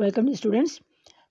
welcome students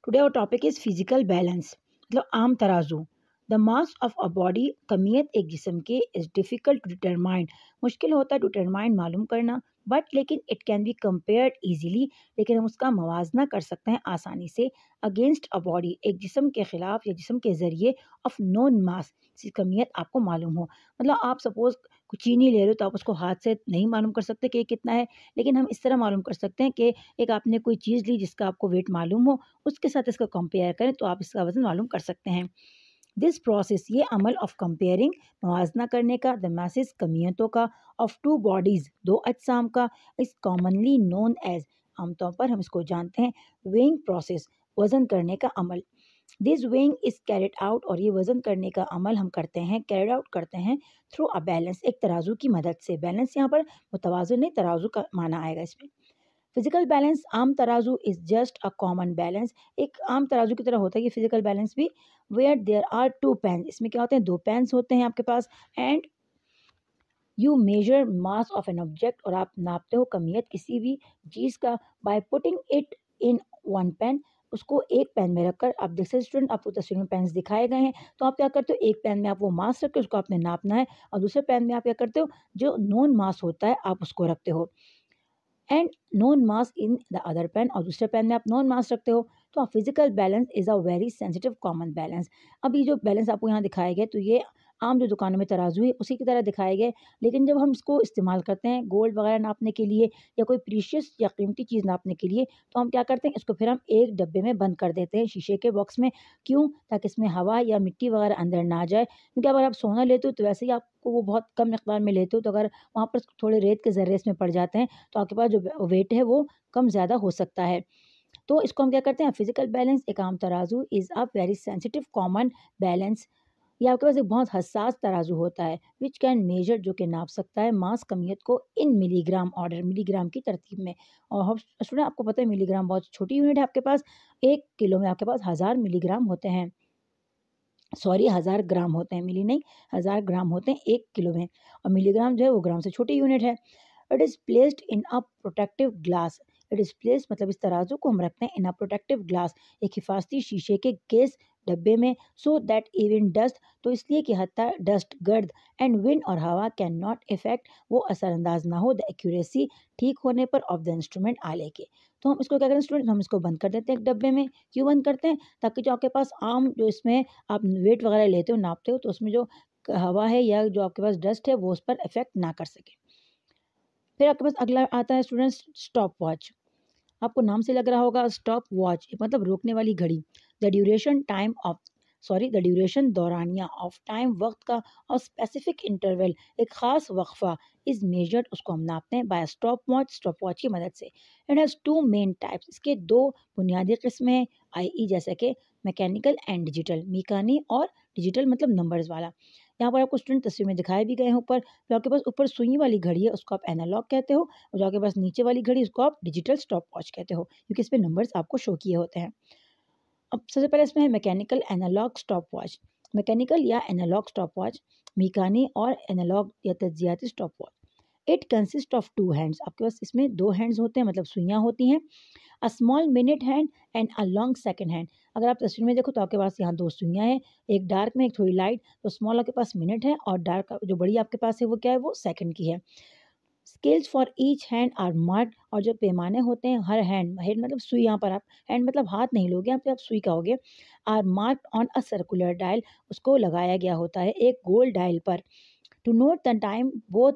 today our topic is physical balance मतलब आम तराजू the mass of a body कमियत एक जिसम के इज़ डिफ़िकल्ट टू डिटरमाइन मुश्किल होता है डिटरमाइन मालूम करना बट लेकिन it can be compare easily लेकिन हम उसका मुवजना कर सकते हैं आसानी से अगेंस्ट अ बॉडी एक जिसम के ख़िलाफ़ या जिसम के ज़रिए ऑफ नॉन मास कमियत आपको मालूम हो मतलब आप सपोज़ कुछ चीनी ले रहे हो तो आप उसको हाथ से नहीं मालूम कर सकते कि कितना है लेकिन हम इस तरह मालूम कर सकते हैं कि एक आपने कोई चीज़ ली जिसका आपको वेट मालूम हो उसके साथ इसका कंपेयर करें तो आप इसका वज़न मालूम कर सकते हैं दिस प्रोसेस ये अमल ऑफ कंपेयरिंग मुजना करने का द मैसेज कमियतों का ऑफ टू बॉडीज़ दो अजसाम का इस कॉमनली नोन एज आमतौर पर हम इसको जानते हैं वेइंग प्रोसेस वज़न करने का अमल this weighing is carried out और ये वज़न करने का अमल हम करते हैं कैरेड आउट करते हैं थ्रू अ बैलेंस एक तराजू की मदद से बैलेंस यहाँ पर मुतवाजन तराजू का माना आएगा इसमें फिजिकल बैलेंस आम तराजू is just a common balance एक आम तराजू की तरह होता है कि फिजिकल बैलेंस भी where there are two pan इसमें क्या होते हैं दो पेन्स होते हैं आपके पास and you measure mass of an object और आप नापते हो कमियत किसी भी चीज़ का by putting it in one pan उसको एक पेन में रखकर आप देख सकते स्टूडेंट आपको तस्वीर में पेन्स दिखाए गए हैं तो आप क्या करते हो एक पेन में आप वो मास रख के उसको आपने नापना है और दूसरे पेन में आप क्या करते हो जो नॉन मास होता है आप उसको रखते हो and known mass in the other pan और दूसरे पेन में आप नॉन मास रखते हो तो आप physical balance is a very sensitive common balance अब ये जो बैलेंस आपको यहाँ दिखाया गया तो ये आम जो दुकानों में तराजू है उसी की तरह दिखाए गए लेकिन जब हम इसको इस्तेमाल करते हैं गोल्ड वगैरह नापने के लिए या कोई प्रीशियस या कीमती चीज़ नापने के लिए तो हम क्या करते हैं इसको फिर हम एक डब्बे में बंद कर देते हैं शीशे के बॉक्स में क्यों ताकि इसमें हवा या मिट्टी वगैरह अंदर ना जाए क्योंकि अगर आप सोना लेते हो तो वैसे ही आपको वो बहुत कम मकदार में लेते हो तो अगर वहाँ पर थोड़े रेत के ज़र्रे इसमें पड़ जाते हैं तो आपके पास जो वेट है वो कम ज़्यादा हो सकता है तो इसको हम क्या करते हैं फिजिकल बैलेंस एक आम तराजू is a very sensitive common balance या आपके पास एक बहुत हसास तराजू होता है विच कैन मेजर जो कि नाप सकता है मास कमियत को इन मिलीग्राम ऑर्डर मिलीग्राम की तरतीब में और स्टूडेंट आपको पता है मिलीग्राम बहुत छोटी यूनिट है आपके पास एक किलो में आपके पास हज़ार मिलीग्राम होते हैं सॉरी हज़ार ग्राम होते हैं मिली नहीं हज़ार ग्राम होते हैं एक किलो में और मिलीग्राम जो है वो ग्राम से छोटी यूनिट है it is placed in a protective glass it is place मतलब इस तराजू को हम रखते हैं इन अ प्रोटेक्टिव ग्लास एक हिफाजती शीशे के केस डब्बे में सो दैट इवन डस्ट तो इसलिए कि हत्या डस्ट गर्द एंड विंड और हवा कैन नॉट इफेक्ट वो असरअंदाज ना हो द एक्यूरेसी ठीक होने पर ऑफ द इंस्ट्रूमेंट आले के तो हम इसको क्या करें स्टूडेंट हम इसको बंद कर देते हैं एक डब्बे में क्यों बंद करते हैं ताकि जो आपके पास आम जो इसमें आप वेट वगैरह लेते हो नापते हो तो उसमें जो हवा है या जो आपके पास डस्ट है वो उस पर इफेक्ट ना कर सके फिर आपके पास अगला आता है स्टूडेंट्स स्टॉप वॉच आपको नाम से लग रहा होगा स्टॉप वॉच मतलब रोकने वाली घड़ी the duration time of sorry the duration दौरानिया ऑफ टाइम वक्त का और स्पेसिफिक इंटरवल एक ख़ास वक्फ़ा इज़ मेजर्ड उसको हम नापते हैं by stopwatch stopwatch की मदद से it has two main types इसके दो बुनियादी किस्में हैं आई ई e जैसे कि मैकेनिकल एंड डिजिटल मीकानी और डिजिटल मतलब नंबर्स वाला यहाँ पर आपको स्टूडेंट तस्वीर में दिखाए भी गए हैं ऊपर जो आपके पास ऊपर सुई वाली घड़ी है उसको आप एनालॉग कहते हो और जो आपके पास नीचे वाली घड़ी उसको आप डिजिटल स्टॉप वॉच कहते हो क्योंकि इस पर नंबर्स आपको शो किए होते हैं अब सबसे पहले इसमें है mechanical analogue stopwatch mechanical या एनालॉग स्टॉप वॉच मीकानी और एनालॉग या तजियाती stopwatch it consist of two hands आपके पास इसमें दो हैंड्स होते हैं मतलब सुइयाँ होती हैं a small minute hand and a long second hand अगर आप तस्वीर में देखो तो आपके पास यहाँ दो सुइयाँ हैं एक डार्क में एक थोड़ी लाइट तो स्मॉल आपके पास मिनट है और डार्क जो बड़ी आपके पास है वो क्या है वो सेकेंड की है scales for each hand are mark और जो पैमाने होते हैं हर हैंड हेड मतलब सुई यहाँ पर आप हैंड मतलब हाथ नहीं लोगे यहाँ पे आप सुई का गए are mark on a circular dial उसको लगाया गया होता है एक गोल डायल पर to note the time both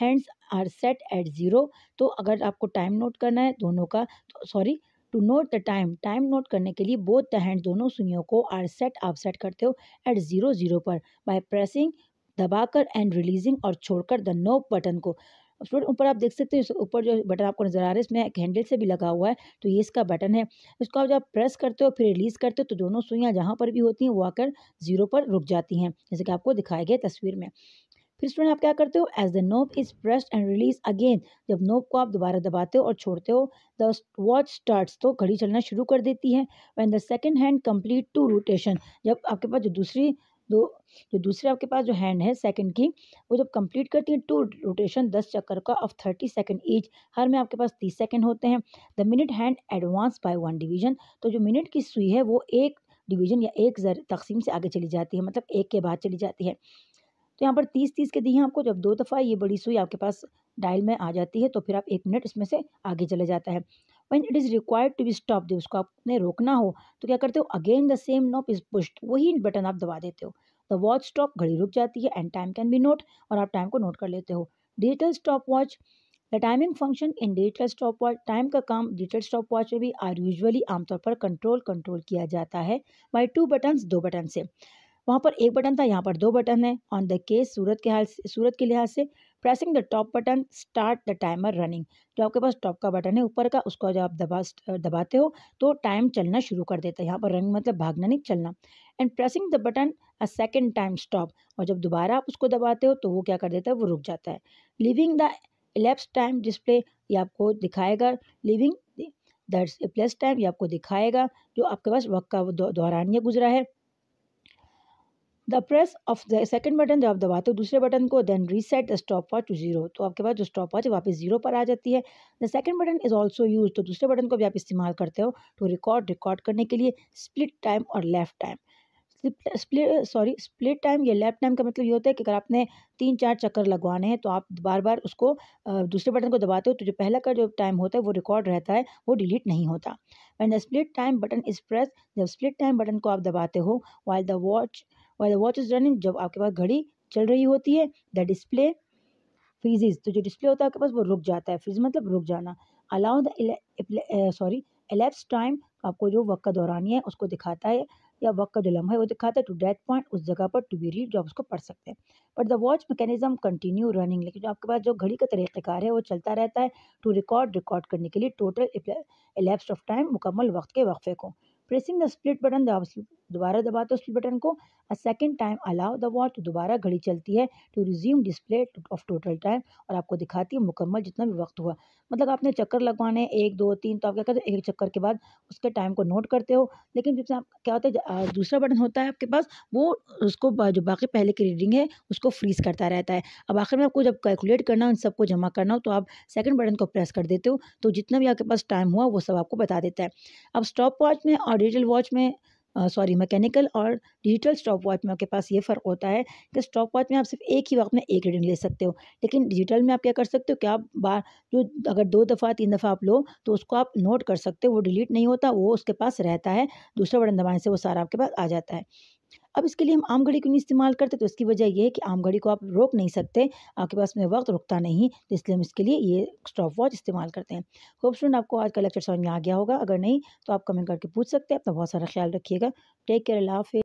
hands are set at zero तो अगर आपको टाइम नोट करना है दोनों का तो sorry to note the time time नोट करने के लिए बोथ द हैंड दोनों सुइयों को आर सेट आप सेट करते हो एट ज़ीरो ज़ीरो पर बाय प्रेसिंग दबाकर एंड रिलीजिंग और छोड़कर द नो बटन को स्टूडेंट ऊपर आप देख सकते हैं ऊपर जो बटन आपको नजर आ रहा है इसमें एक हैंडल से भी लगा हुआ है तो ये इसका बटन है इसको आप जब प्रेस करते हो फिर रिलीज़ करते हो तो दोनों सुइयाँ जहाँ पर भी होती हैं वो आकर जीरो पर रुक जाती हैं जैसे कि आपको दिखाया गया तस्वीर में फिर स्टूडेंट आप क्या करते हो as the knob is pressed and release again जब नोब को आप दोबारा दबाते हो और छोड़ते हो द वॉच स्टार्ट्स तो घड़ी चलना शुरू कर देती है when the second hand complete two rotation जब आपके पास जो दूसरी दो जो दूसरे आपके पास जो हैंड है सेकंड की वो जब कंप्लीट करती है टू रोटेशन दस चक्कर का ऑफ थर्टी सेकंड ईच हर में आपके पास तीस सेकंड होते हैं the minute hand advance by one division तो जो मिनट की सुई है वो एक डिवीजन या एक तकसीम से आगे चली जाती है मतलब एक के बाद चली जाती है तो यहाँ पर तीस तीस के दिए हैं आपको जब दो दफ़ा ये बड़ी सुई आपके पास डायल में आ जाती है तो फिर आप एक मिनट इसमें से आगे चले जाता है when it is required to be stop जब उसको आपने रोकना हो तो क्या करते हो again the same knob is pushed वही बटन आप दबा देते हो द वॉच स्टॉप घड़ी रुक जाती है and time can be note और आप टाइम को नोट कर लेते हो digital stopwatch the timing function in digital stopwatch time का काम डिजिटल स्टॉप वॉच में भी आर यूजली आमतौर पर कंट्रोल कंट्रोल किया जाता है बाई टू बटन्स दो बटन से वहाँ पर एक बटन था यहाँ पर दो बटन है ऑन द केस सूरत के हाल सूरत के लिहाज से pressing the top button start the timer running जो आपके पास टॉप का बटन है ऊपर का उसको जब आप दबा दबाते हो तो टाइम चलना शुरू कर देता है यहाँ पर रनिंग मतलब भागना नहीं चलना and pressing the button a second time stop और जब दोबारा आप उसको दबाते हो तो वो क्या कर देता है वो रुक जाता है leaving the elapse time display ये आपको दिखाएगा लिविंग द प्लस टाइम ये आपको दिखाएगा जो आपके पास वक्त का दौरान यह गुजरा है the press of the second button जब आप दबाते हो दूसरे बटन को then reset the stopwatch to zero तो आपके पास जो स्टॉप वॉच वापस जीरो पर आ जाती है the second button is also use to दूसरे बटन को भी आप इस्तेमाल करते हो टू रिकॉर्ड रिकॉर्ड करने के लिए स्प्लिट टाइम और left time split sorry split time या लेफ्ट टाइम का मतलब ये होता है कि अगर आपने तीन चार चक्कर लगवाने हैं तो आप बार बार उसको दूसरे बटन को दबाते हो तो जो पहला का जो टाइम होता है वो रिकॉर्ड रहता है वो डिलीट नहीं होता and the split time button is press जब स्प्लिट टाइम बटन को आप दबाते हो while the watch why the watch is running जब आपके पास घड़ी चल रही होती है द डिस्प्ले फ्रीजेज तो जो डिस्प्ले होता है आपके पास वो रुक जाता है फ्रीज मतलब रुक जाना allow the sorry elapse time आपको जो वक्त का दौरानी है उसको दिखाता है या वक्त का जो लम्हा है वो दिखाता है टू डेट पॉइंट उस जगह पर टू बी रीड जो आप उसको पढ़ सकते हैं but the watch mechanism continue running लेकिन जो आपके पास जो घड़ी का तरीक़ेकार है वो चलता रहता है टू रिकॉर्ड रिकॉर्ड करने के लिए टोटल एलेप्स ऑफ टाइम मुकम्मल वक्त के वक्फे को प्रेसिंग द स्प्लिट बटन दोबारा दबाते तो स्प्लिट बटन को a second time allow the watch to दोबारा घड़ी चलती है to resume display of total time और आपको दिखाती है मुकम्मल जितना भी वक्त हुआ मतलब आपने चक्कर लगवाने एक दो तीन तो आप क्या करते हो एक चक्कर के बाद उसके टाइम को नोट करते हो लेकिन फिर आप क्या होता है दूसरा बटन होता है आपके पास वो उसको जो बाकी पहले की रीडिंग है उसको फ्रीज करता रहता है अब आखिर में आपको जब कैलकुलेट करना उन सबको जमा करना हो तो आप सेकेंड बटन को प्रेस कर देते हो तो जितना भी आपके पास टाइम हुआ वो सब आपको बता देता है अब स्टॉप वॉच में और और डिजिटल वॉच में सॉरी मैकेनिकल और डिजिटल स्टॉप वॉच में आपके पास ये फ़र्क होता है कि स्टॉप वॉच में आप सिर्फ एक ही वक्त में एक रीडिंग ले सकते हो लेकिन डिजिटल में आप क्या कर सकते हो कि आप बार जो अगर दो दफ़ा तीन दफ़ा आप लो तो उसको आप नोट कर सकते हो वो डिलीट नहीं होता वो उसके पास रहता है दूसरा बटन दबाने से वो सारा आपके पास आ जाता है अब इसके लिए हम आम घड़ी क्यों नहीं इस्तेमाल करते तो इसकी वजह यह है कि आम घड़ी को आप रोक नहीं सकते आपके पास में वक्त रुकता नहीं तो इसलिए हम इसके लिए ये स्टॉप वॉच इस्तेमाल करते हैं होप स्टूडेंट आपको आज का लेक्चर समझ में आ गया होगा अगर नहीं तो आप कमेंट करके पूछ सकते हैं अपना बहुत सारा ख्याल रखिएगा टेक केयर लाफ